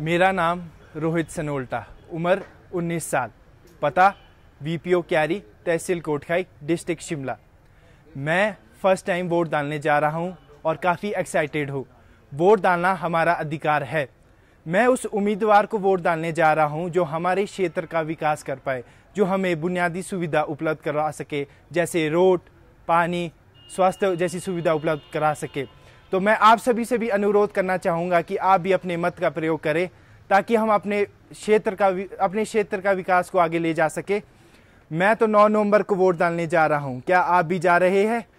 मेरा नाम रोहित सनोल्टा उम्र 19 साल पता वीपीओ क्यारी तहसील कोटखाई डिस्ट्रिक्ट शिमला मैं फर्स्ट टाइम वोट डालने जा रहा हूं और काफ़ी एक्साइटेड हूं वोट डालना हमारा अधिकार है मैं उस उम्मीदवार को वोट डालने जा रहा हूं जो हमारे क्षेत्र का विकास कर पाए जो हमें बुनियादी सुविधा उपलब्ध करा सके जैसे रोड पानी स्वास्थ्य जैसी सुविधा उपलब्ध करा सके तो मैं आप सभी से भी अनुरोध करना चाहूँगा कि आप भी अपने मत का प्रयोग करें ताकि हम अपने क्षेत्र का अपने क्षेत्र का विकास को आगे ले जा सके मैं तो 9 नवंबर को वोट डालने जा रहा हूँ क्या आप भी जा रहे हैं